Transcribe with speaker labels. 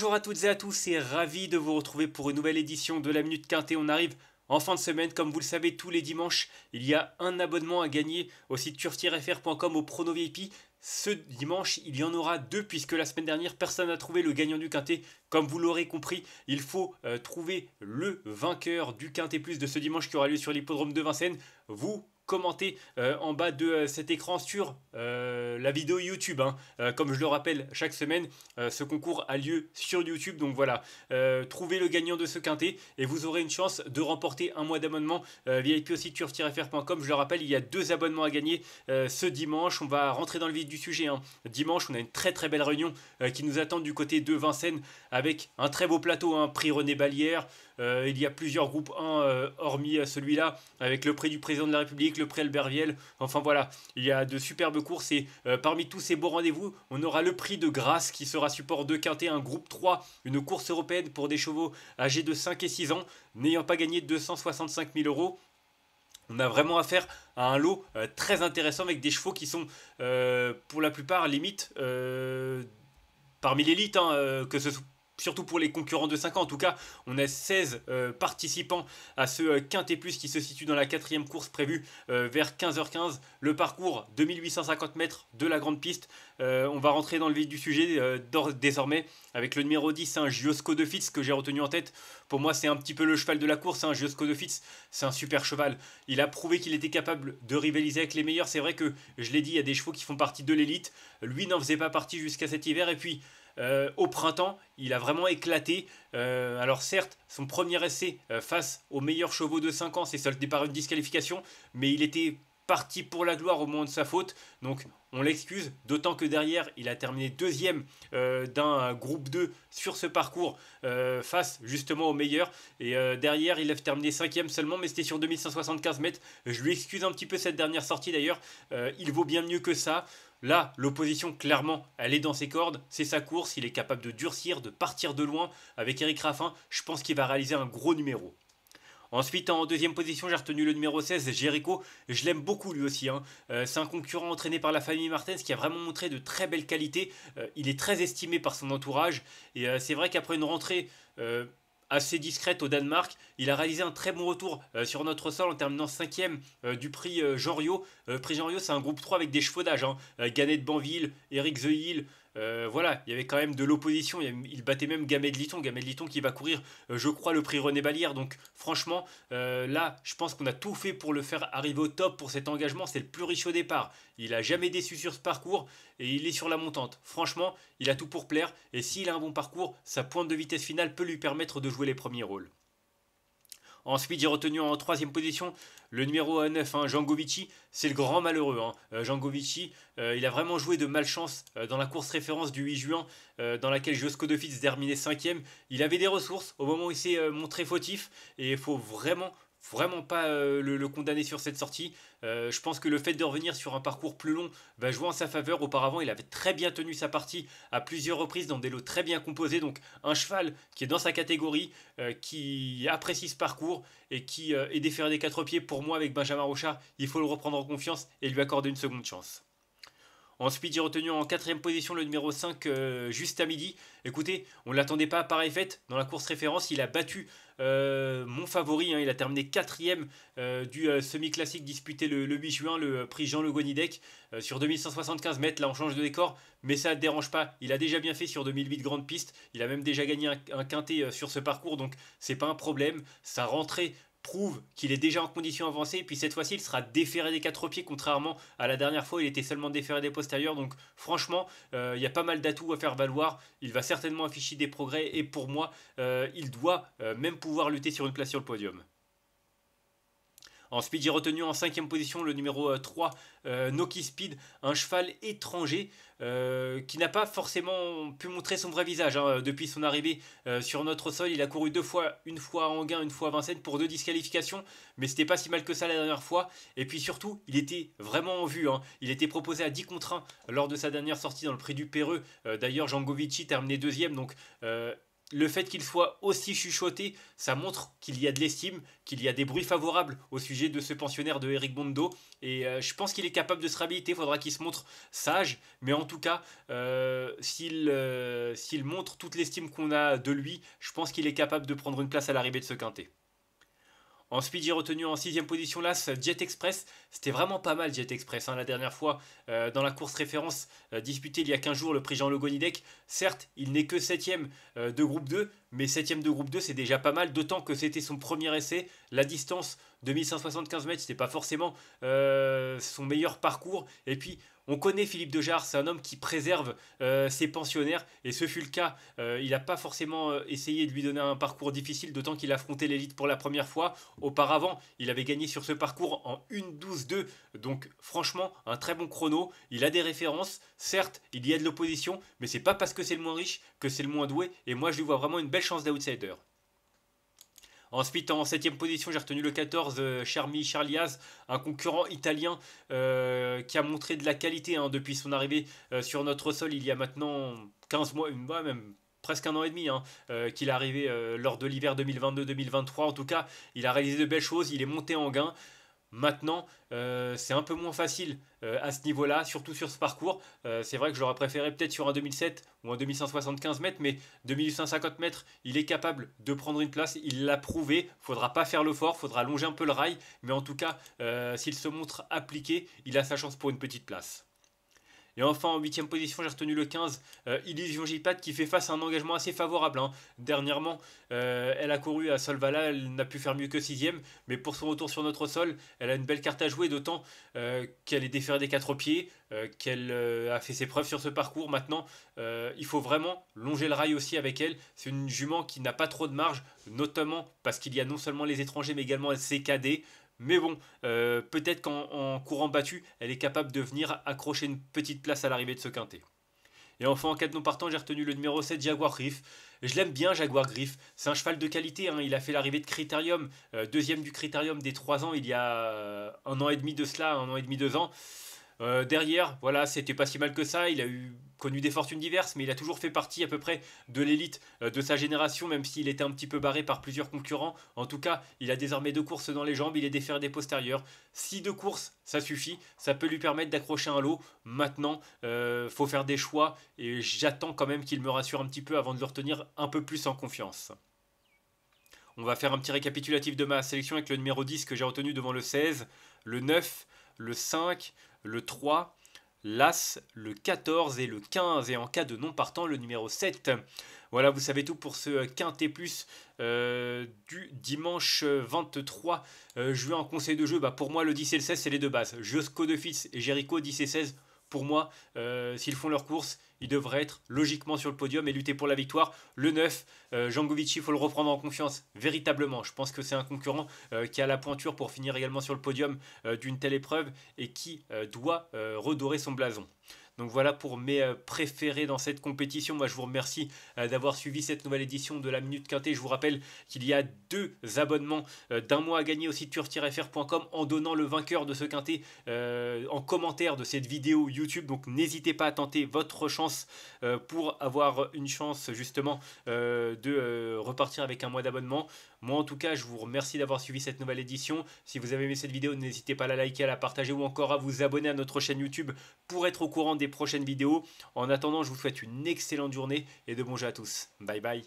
Speaker 1: Bonjour à toutes et à tous et ravi de vous retrouver pour une nouvelle édition de la Minute Quintée. On arrive en fin de semaine, comme vous le savez, tous les dimanches, il y a un abonnement à gagner au site turfier.fr.com au prono VIP. Ce dimanche, il y en aura deux puisque la semaine dernière, personne n'a trouvé le gagnant du Quintet. Comme vous l'aurez compris, il faut euh, trouver le vainqueur du Quintet Plus de ce dimanche qui aura lieu sur l'hippodrome de Vincennes. Vous commenter euh, en bas de euh, cet écran sur euh, la vidéo YouTube. Hein. comme je le rappelle chaque semaine, ce concours a lieu sur YouTube. Donc voilà, trouvez le gagnant de ce quintet et vous aurez une chance de remporter un mois d'abonnement via aussi turf-fr.com. Je le rappelle, il y a deux abonnements à gagner ce dimanche. On va rentrer dans le vif du sujet. Hein. Dimanche, on a une très très belle réunion qui nous attend du côté de Vincennes avec un très beau plateau, un hein. prix René Balière. il y a plusieurs groupes 1 hormis celui-là, avec le prix du président de la République, le Pré Berviel. Enfin voilà, il y a de superbes courses et euh, parmi tous ces beaux rendez-vous, on aura le prix de Grâce qui sera support de Quintet, un groupe 3, une course européenne pour des chevaux âgés de 5 et 6 ans, n'ayant pas gagné 265 000 euros. On a vraiment affaire à un lot euh, très intéressant avec des chevaux qui sont euh, pour la plupart limite parmi l'élite, hein, que ce soit surtout pour les concurrents de 5 ans. En tout cas, on a 16 euh, participants à ce euh, Quintet Plus qui se situe dans la quatrième course prévue euh, vers 15h15. Le parcours 2850 mètres de la grande piste. on va rentrer dans le vif du sujet désormais avec le numéro 10, un hein, Giosco de Fitz que j'ai retenu en tête. Pour moi, c'est un petit peu le cheval de la course. un hein, Giosco de Fitz, c'est un super cheval. Il a prouvé qu'il était capable de rivaliser avec les meilleurs. C'est vrai que, je l'ai dit, il y a des chevaux qui font partie de l'élite. Lui n'en faisait pas partie jusqu'à cet hiver. Et puis, euh, au printemps, il a vraiment éclaté. Euh, alors certes, son premier essai euh, face aux meilleurs chevaux de 5 ans c'est soldé par une disqualification, mais il était parti pour la gloire au moment de sa faute. Donc on l'excuse, d'autant que derrière, il a terminé deuxième d'un groupe 2 sur ce parcours face justement aux meilleurs Et derrière, il a terminé cinquième seulement, mais c'était sur 2175 mètres. Je lui excuse un petit peu cette dernière sortie d'ailleurs. il vaut bien mieux que ça. Là, l'opposition, clairement, elle est dans ses cordes, c'est sa course, il est capable de durcir, de partir de loin. Avec Eric Raffin, je pense qu'il va réaliser un gros numéro. Ensuite, en deuxième position, j'ai retenu le numéro 16, Jericho. Je l'aime beaucoup lui aussi. Hein. Euh, c'est un concurrent entraîné par la famille Martens qui a vraiment montré de très belles qualités. Euh, il est très estimé par son entourage. Et euh, c'est vrai qu'après une rentrée assez discrète au Danemark. Il a réalisé un très bon retour euh, sur notre sol en terminant cinquième euh, du prix euh, Jorio. prix Rio c'est un groupe 3 avec des chevaux d'âge. Hein. de Banville, Eric The euh, voilà, il y avait quand même de l'opposition. Il, battait même Gamed Liton. de Liton qui va courir, euh, je crois, le prix René Balière. Donc, franchement, euh, là, je pense qu'on a tout fait pour le faire arriver au top pour cet engagement. C'est le plus riche au départ. Il a jamais déçu sur ce parcours et il est sur la montante. Franchement, il a tout pour plaire. Et s'il a un bon parcours, sa pointe de vitesse finale peut lui permettre de jouer les premiers rôles. Ensuite, j'ai retenu en troisième position le numéro 9, hein, Jangovici. C'est le grand malheureux. Hein. Euh, Jangovici, euh, il a vraiment joué de malchance euh, dans la course référence du 8 juin, dans laquelle Josko Fitz terminait 5 Il avait des ressources au moment où il s'est montré fautif. Et il faut vraiment vraiment pas euh, le, condamner sur cette sortie. Euh, je pense que le fait de revenir sur un parcours plus long va jouer en sa faveur. Auparavant, il avait très bien tenu sa partie à plusieurs reprises dans des lots très bien composés. Donc un cheval qui est dans sa catégorie, euh, qui apprécie ce parcours et qui est déféré des quatre pieds. Pour moi, avec Benjamin Rocha, il faut le reprendre en confiance et lui accorder une seconde chance. Ensuite, j'ai retenu en quatrième position le numéro 5 euh, juste à midi. Écoutez, on ne l'attendait pas pareil fait Dans la course référence, il a battu euh, mon favori. Hein. il a terminé quatrième euh, du semi-classique disputé le, 8 juin, le prix Jean Le sur 2175 mètres. Là, on change de décor, mais ça ne dérange pas. Il a déjà bien fait sur 2008 grande piste. Il a même déjà gagné un, un quintet sur ce parcours, donc c'est pas un problème. Sa rentrée prouve qu'il est déjà en condition avancée. Puis cette fois-ci, il sera déféré des quatre pieds, contrairement à la dernière fois, il était seulement déféré des postérieurs. Donc franchement, euh, il y a pas mal d'atouts à faire valoir. Il va certainement afficher des progrès et pour moi, euh, il doit euh, même pouvoir lutter sur une place sur le podium speed, j'ai retenu en cinquième position le numéro 3, euh, euh, Noki Speed, un cheval étranger euh, qui n'a pas forcément pu montrer son vrai visage hein. depuis son arrivée sur notre sol. Il a couru deux fois, une fois à Anguin, une fois à Vincennes pour deux disqualifications, mais c'était pas si mal que ça la dernière fois. Et puis surtout, il était vraiment en vue. Hein. Il était proposé à 10 contre 1 lors de sa dernière sortie dans le prix du Péreux. D'ailleurs, Jangovici terminé deuxième, donc le fait qu'il soit aussi chuchoté, ça montre qu'il y a de l'estime, qu'il y a des bruits favorables au sujet de ce pensionnaire de Eric Bondo. Et euh, je pense qu'il est capable de se réhabiliter, il faudra qu'il se montre sage. Mais en tout cas, euh, euh, s'il montre toute l'estime qu'on a de lui, je pense qu'il est capable de prendre une place à l'arrivée de ce quintet. En j'ai retenu en sixième position là Jet Express. C'était vraiment pas mal Jet Express. Hein, la dernière fois, euh, dans la course référence euh, disputée il y a 15 jours, le prix Jean Logonidec. Certes, il n'est que septième euh, de groupe 2, mais 7ème de groupe 2, c'est déjà pas mal, d'autant que c'était son premier essai. La distance de 1175 mètres, c'était pas forcément euh, son meilleur parcours. Et puis, on connaît Philippe Dejar c'est un homme qui préserve euh, ses pensionnaires, et ce fut le cas. Euh, il n'a pas forcément essayé de lui donner un parcours difficile, d'autant qu'il affrontait l'élite pour la première fois. Auparavant, il avait gagné sur ce parcours en 1-12-2, donc franchement, un très bon chrono. Il a des références, certes, il y a de l'opposition, mais c'est pas parce que c'est le moins riche que c'est le moins doué, et moi je lui vois vraiment une belle chance d'outsider. Ensuite, en 7 position, j'ai retenu le 14, euh, Charmi Charlias, un concurrent italien euh, qui a montré de la qualité hein, depuis son arrivée euh, sur notre sol il y a maintenant 15 mois, même presque un an et demi hein, qu'il est arrivé lors de l'hiver 2022-2023. En tout cas, il a réalisé de belles choses, il est monté en gain. Maintenant, euh, c'est un peu moins facile euh, à ce niveau-là, surtout sur ce parcours. Euh, c'est vrai que j'aurais préféré peut-être sur un 2007 ou un 2175 mètres, mais 2850 mètres, il est capable de prendre une place, il l'a prouvé. il Faudra pas faire le fort, faudra allonger un peu le rail, mais en tout cas, s'il se montre appliqué, il a sa chance pour une petite place. Et enfin, en 8 position, j'ai retenu le 15, euh, Illusion qui fait face à un engagement assez favorable. Hein. Dernièrement, euh, elle a couru à Solvala, elle n'a pu faire mieux que 6 mais pour son retour sur notre sol, elle a une belle carte à jouer, d'autant euh, qu'elle est déférée des quatre pieds, euh, qu'elle a fait ses preuves sur ce parcours. Maintenant, il faut vraiment longer le rail aussi avec elle. C'est une jument qui n'a pas trop de marge, notamment parce qu'il y a non seulement les étrangers, mais également CKD. Mais bon, euh, peut-être qu'en courant battu, elle est capable de venir accrocher une petite place à l'arrivée de ce quintet. Et enfin, en cas de non partant, j'ai retenu le numéro 7, Jaguar Griff. Je l'aime bien, Jaguar Griff. C'est un cheval de qualité. Hein. Il a fait l'arrivée de Critérium, euh, deuxième du Critérium des 3 ans, il y a euh, un an et demi de cela, un an et demi, deux ans. Euh, derrière, voilà, c'était pas si mal que ça. Il a eu connu des fortunes diverses, mais il a toujours fait partie à peu près de l'élite euh, de sa génération, même s'il était un petit peu barré par plusieurs concurrents. En tout cas, il a désormais deux courses dans les jambes, il est déféré des postérieurs. Si deux courses, ça suffit, ça peut lui permettre d'accrocher un lot. Maintenant, euh, faut faire des choix, et j'attends quand même qu'il me rassure un petit peu avant de le retenir un peu plus en confiance. On va faire un petit récapitulatif de ma sélection avec le numéro 10 que j'ai retenu devant le 16, le 9, le 5, le 3, l'As, le 14 et le 15. Et en cas de non partant, le numéro 7. Voilà, vous savez tout pour ce quintet plus euh, du dimanche 23 Je euh, juin en conseil de jeu. Bah, pour moi, le 10 et le 16, c'est les deux bases. Josco de Fitz et Jericho 10 et 16 pour moi, euh, s'ils font leur course, ils devraient être logiquement sur le podium et lutter pour la victoire. Le 9, euh, Jangovici, il faut le reprendre en confiance, véritablement. Je pense que c'est un concurrent euh, qui a la pointure pour finir également sur le podium euh, d'une telle épreuve et qui doit redorer son blason. Donc voilà pour mes euh, préférés dans cette compétition. Moi, je vous remercie euh, d'avoir suivi cette nouvelle édition de la Minute Quintée. Je vous rappelle qu'il y a deux abonnements euh, d'un mois à gagner au site turf-fr.com en donnant le vainqueur de ce Quintet en commentaire de cette vidéo YouTube. Donc n'hésitez pas à tenter votre chance pour avoir une chance justement de repartir avec un mois d'abonnement. Moi, en tout cas, je vous remercie d'avoir suivi cette nouvelle édition. Si vous avez aimé cette vidéo, n'hésitez pas à la liker, à la partager ou encore à vous abonner à notre chaîne YouTube pour être au courant des prochaines vidéos. En attendant, je vous souhaite une excellente journée et de bons jeux à tous. Bye bye